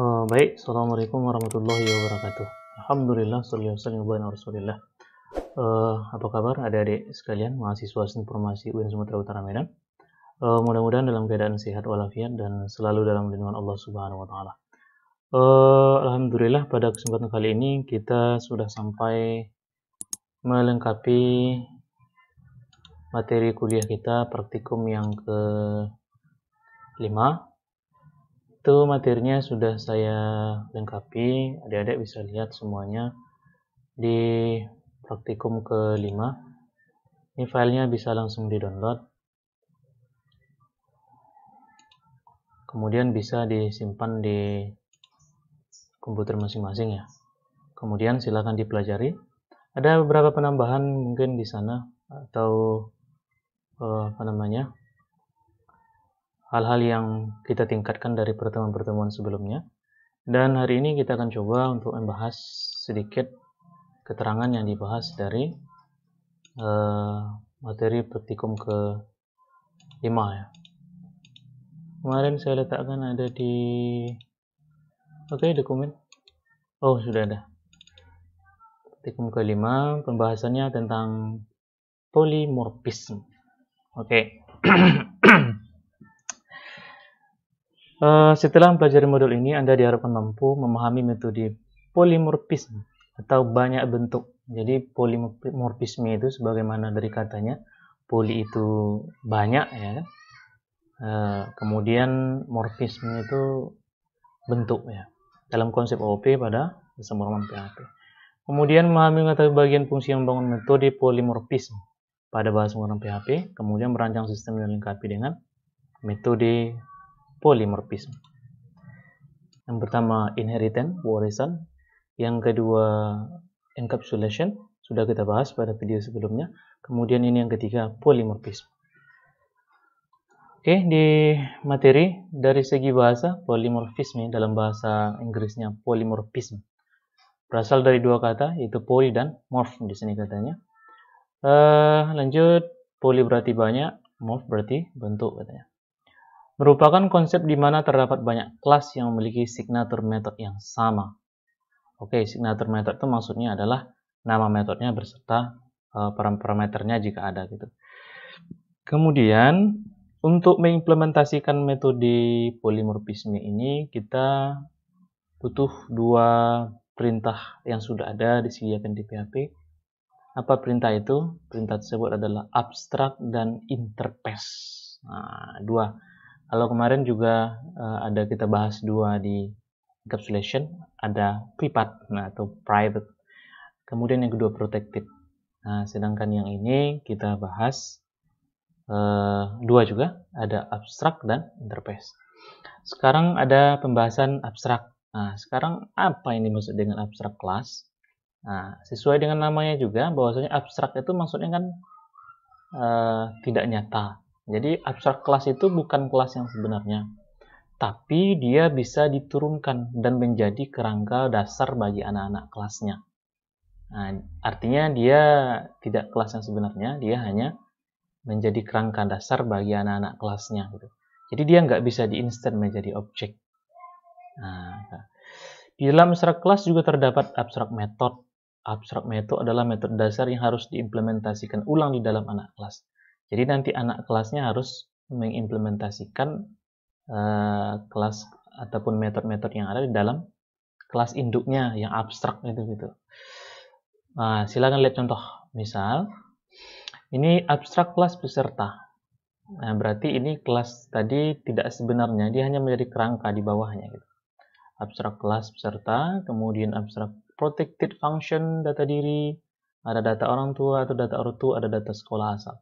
Ah, baik, Assalamualaikum warahmatullahi wabarakatuh. Alhamdulillah, Assalamualaikum warahmatullahi Uh, eh, apa kabar adik-adik sekalian, mahasiswa informasi UIN Sumatera Utara Medan? Uh, mudah-mudahan dalam keadaan sehat walafiat dan selalu dalam lindungan Allah Subhanahu wa taala. Eh, alhamdulillah pada kesempatan kali ini kita sudah sampai melengkapi materi kuliah kita praktikum yang ke 5 itu materinya sudah saya lengkapi adik-adik bisa lihat semuanya di praktikum ke 5 ini filenya bisa langsung di download kemudian bisa disimpan di komputer masing-masing ya kemudian silakan dipelajari ada beberapa penambahan mungkin di sana atau Eh, apa namanya hal-hal yang kita tingkatkan dari pertemuan-pertemuan sebelumnya dan hari ini kita akan coba untuk membahas sedikit keterangan yang dibahas dari uh, materi praktikum ke 5 ya kemarin saya letakkan ada di oke okay, ya, dokumen oh sudah ada ke lima, pembahasannya tentang polimorfisme Oke. Okay. uh, eh, setelah mempelajari modul ini, Anda diharapkan mampu memahami metode polimorfisme atau banyak bentuk. Jadi polimorfisme itu sebagaimana dari katanya, poli itu banyak ya. Uh, kemudian morfisme itu bentuk ya. Dalam konsep OOP pada semua PHP. Kemudian memahami mengetahui bagian fungsi yang membangun metode polimorfisme pada bahasa menggunakan PHP, kemudian merancang sistem yang dilengkapi dengan metode polymorphism. Yang pertama inheritance, warisan. Yang kedua encapsulation, sudah kita bahas pada video sebelumnya. Kemudian ini yang ketiga polymorphism. Oke, di materi dari segi bahasa polimorfisme dalam bahasa Inggrisnya polymorphism berasal dari dua kata yaitu poly dan morph di sini katanya Uh, lanjut, poli berarti banyak, morph berarti bentuk katanya. Merupakan konsep di mana terdapat banyak kelas yang memiliki signature method yang sama. Oke, okay, signature method itu maksudnya adalah nama metodenya berserta uh, parameternya jika ada gitu. Kemudian, untuk mengimplementasikan metode polimorfisme ini, kita butuh dua perintah yang sudah ada disediakan di PHP apa perintah itu? Perintah tersebut adalah abstrak dan interpes. Nah, dua. Kalau kemarin juga uh, ada kita bahas dua di encapsulation, ada privat nah, atau private. Kemudian yang kedua protected Nah, sedangkan yang ini kita bahas uh, dua juga, ada abstrak dan interpes. Sekarang ada pembahasan abstrak. Nah, sekarang apa yang dimaksud dengan abstrak class? Nah, sesuai dengan namanya juga, bahwasanya abstrak itu maksudnya kan e, tidak nyata. Jadi abstrak kelas itu bukan kelas yang sebenarnya, tapi dia bisa diturunkan dan menjadi kerangka dasar bagi anak-anak kelasnya. Nah, artinya dia tidak kelas yang sebenarnya, dia hanya menjadi kerangka dasar bagi anak-anak kelasnya. Gitu. Jadi dia nggak bisa diinstan menjadi objek. Nah, di dalam abstrak kelas juga terdapat abstrak metode abstrak method adalah metode dasar yang harus diimplementasikan ulang di dalam anak kelas. Jadi nanti anak kelasnya harus mengimplementasikan uh, kelas ataupun metode-metode yang ada di dalam kelas induknya yang abstrak itu gitu. Nah, silakan lihat contoh misal. Ini abstrak kelas peserta. Nah, berarti ini kelas tadi tidak sebenarnya dia hanya menjadi kerangka di bawahnya gitu. Abstrak kelas peserta, kemudian abstrak protected function data diri, ada data orang tua atau data ortu, ada data sekolah asal.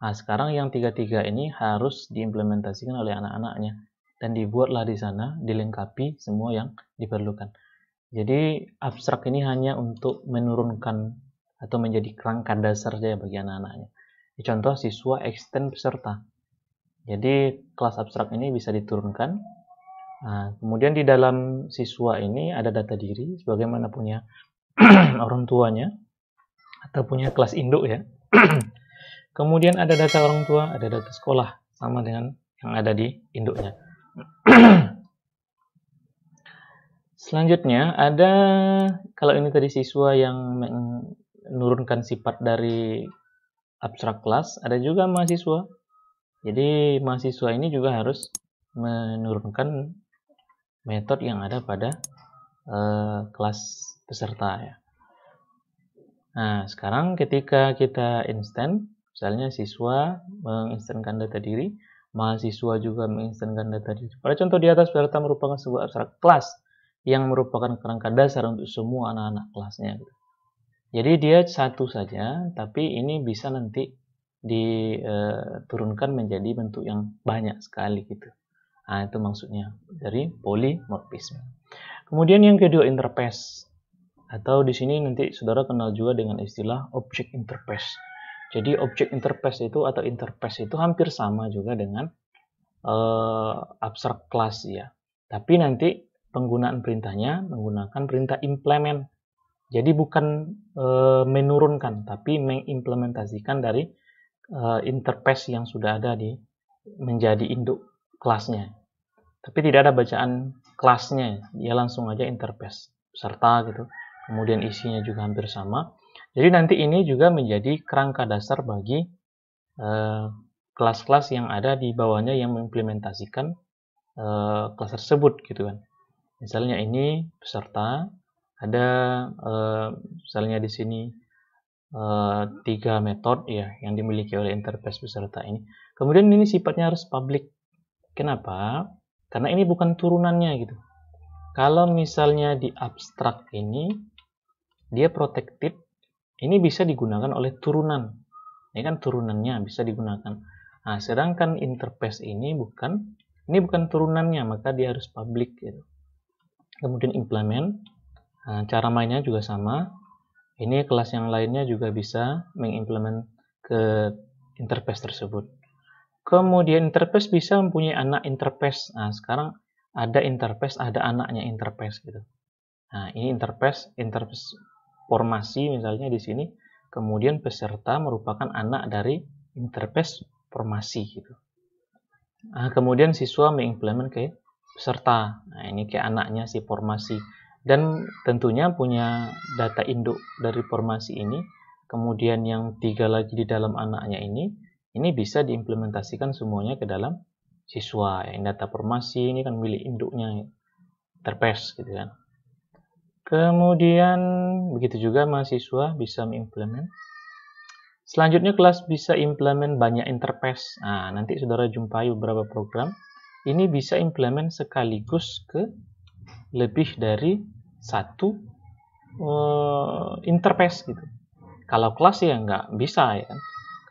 Nah, sekarang yang tiga-tiga ini harus diimplementasikan oleh anak-anaknya dan dibuatlah di sana dilengkapi semua yang diperlukan. Jadi abstrak ini hanya untuk menurunkan atau menjadi kerangka dasar saja bagi anak-anaknya. Contoh siswa extend peserta. Jadi kelas abstrak ini bisa diturunkan Nah, kemudian di dalam siswa ini ada data diri sebagaimana punya orang tuanya atau punya kelas induk ya. kemudian ada data orang tua, ada data sekolah sama dengan yang ada di induknya. Selanjutnya ada kalau ini tadi siswa yang menurunkan sifat dari abstrak kelas, ada juga mahasiswa. Jadi mahasiswa ini juga harus menurunkan metode yang ada pada uh, kelas peserta ya. Nah, sekarang ketika kita instan, misalnya siswa menginstankan data diri, mahasiswa juga menginstankan data diri. Pada contoh di atas, peserta merupakan sebuah abstrak kelas yang merupakan kerangka dasar untuk semua anak-anak kelasnya. Jadi dia satu saja, tapi ini bisa nanti diturunkan eh, menjadi bentuk yang banyak sekali gitu. Nah, itu maksudnya dari polimorfisme. Kemudian yang kedua interface atau di sini nanti saudara kenal juga dengan istilah object interface. Jadi object interface itu atau interface itu hampir sama juga dengan uh, eh, abstract class ya. Tapi nanti penggunaan perintahnya menggunakan perintah implement. Jadi bukan uh, menurunkan tapi mengimplementasikan dari uh, interface yang sudah ada di menjadi induk kelasnya. Tapi tidak ada bacaan kelasnya, dia langsung aja interface peserta gitu. Kemudian isinya juga hampir sama. Jadi nanti ini juga menjadi kerangka dasar bagi eh, kelas-kelas uh, yang ada di bawahnya yang mengimplementasikan kelas eh, kelas tersebut gitu kan. Misalnya ini peserta, ada uh, misalnya di sini tiga metode ya yang dimiliki oleh interface peserta ini. Kemudian ini sifatnya harus public Kenapa? Karena ini bukan turunannya gitu. Kalau misalnya di abstrak ini, dia protektif, ini bisa digunakan oleh turunan. Ini kan turunannya bisa digunakan. Nah, sedangkan interface ini bukan ini bukan turunannya, maka dia harus public gitu. Kemudian implement. Nah, cara mainnya juga sama. Ini kelas yang lainnya juga bisa mengimplement ke interface tersebut. Kemudian interface bisa mempunyai anak interface. Nah, sekarang ada interface, ada anaknya interface gitu. Nah, ini interface, interface formasi misalnya di sini. Kemudian peserta merupakan anak dari interface formasi gitu. Nah, kemudian siswa mengimplement ke peserta. Nah, ini kayak anaknya si formasi. Dan tentunya punya data induk dari formasi ini. Kemudian yang tiga lagi di dalam anaknya ini ini bisa diimplementasikan semuanya ke dalam siswa. Yang data formasi ini kan milik induknya, terpes gitu kan. Kemudian begitu juga mahasiswa bisa mengimplement. Selanjutnya kelas bisa implement banyak interface. Nah, nanti saudara jumpai beberapa program. Ini bisa implement sekaligus ke lebih dari satu uh, eh, interface gitu. Kalau kelas ya nggak bisa ya kan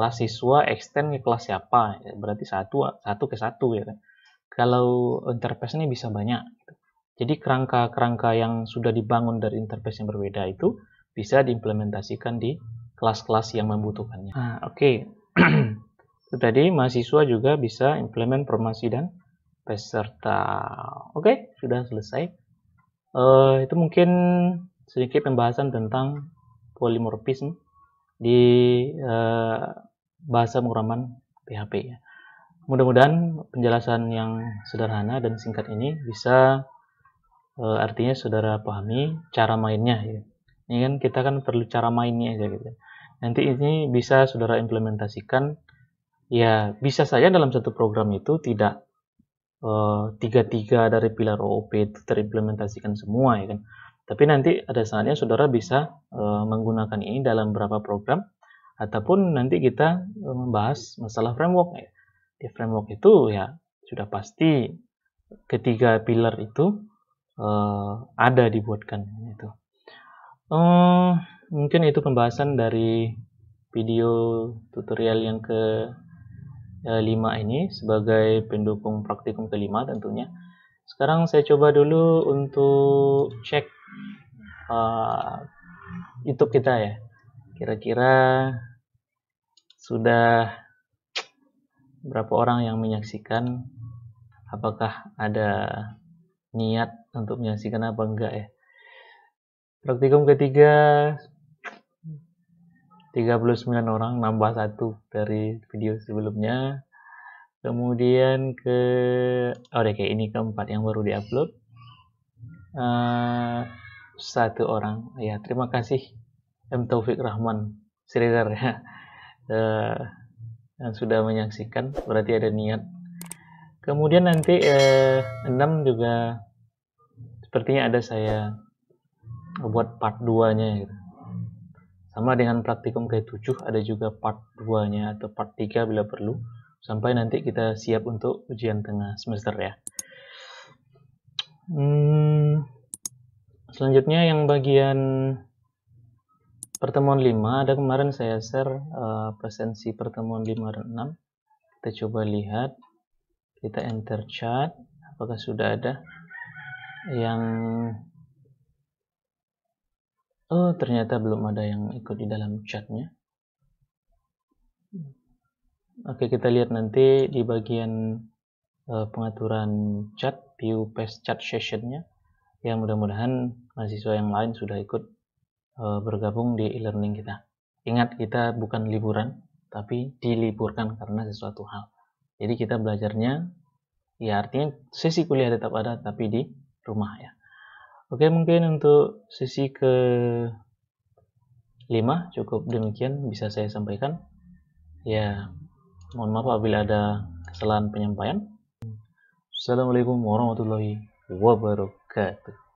kelas siswa extend ke kelas siapa berarti satu satu ke satu ya kan kalau interface ini bisa banyak gitu. jadi kerangka-kerangka yang sudah dibangun dari interface yang berbeda itu bisa diimplementasikan di kelas-kelas yang membutuhkannya nah, oke okay. itu tadi mahasiswa juga bisa implement formasi dan peserta oke okay, sudah selesai uh, itu mungkin sedikit pembahasan tentang polimorfisme di eh, bahasa muraman PHP. Ya. Mudah-mudahan penjelasan yang sederhana dan singkat ini bisa e, artinya saudara pahami cara mainnya. Ya. Ini kan kita kan perlu cara mainnya aja gitu. Nanti ini bisa saudara implementasikan. Ya bisa saja dalam satu program itu tidak eh, tiga-tiga dari pilar OOP itu terimplementasikan semua ya kan. Tapi nanti ada saatnya saudara bisa e, menggunakan ini dalam beberapa program ataupun nanti kita e, membahas masalah framework ya. Di framework itu ya sudah pasti ketiga pilar itu uh, ada dibuatkan itu. Uh, e, mungkin itu pembahasan dari video tutorial yang ke lima ini sebagai pendukung praktikum kelima tentunya. Sekarang saya coba dulu untuk cek uh, YouTube kita ya. Kira-kira sudah berapa orang yang menyaksikan? Apakah ada niat untuk menyaksikan apa enggak ya? Praktikum ketiga 39 orang nambah satu dari video sebelumnya. Kemudian ke oh deh, kayak ini keempat yang baru diupload. Uh, satu orang. Ya, terima kasih M Taufik Rahman Siregar ya uh, yang sudah menyaksikan berarti ada niat kemudian nanti uh, eh, 6 juga sepertinya ada saya buat part 2 nya gitu. sama dengan praktikum ke 7 ada juga part 2 nya atau part 3 bila perlu sampai nanti kita siap untuk ujian tengah semester ya hmm, selanjutnya yang bagian pertemuan 5 ada kemarin saya share uh, presensi pertemuan 5 dan 6 kita coba lihat kita enter chat apakah sudah ada yang oh ternyata belum ada yang ikut di dalam chatnya oke kita lihat nanti di bagian uh, pengaturan chat view paste chat sessionnya Yang mudah-mudahan mahasiswa yang lain sudah ikut Eh, bergabung di e-learning kita. Ingat kita bukan liburan, tapi diliburkan karena sesuatu hal. Jadi kita belajarnya, ya artinya sesi kuliah tetap ada, tapi di rumah ya. Oke, mungkin untuk sesi ke 5 cukup demikian bisa saya sampaikan. Ya, mohon maaf apabila ada kesalahan penyampaian. Assalamualaikum warahmatullahi wabarakatuh.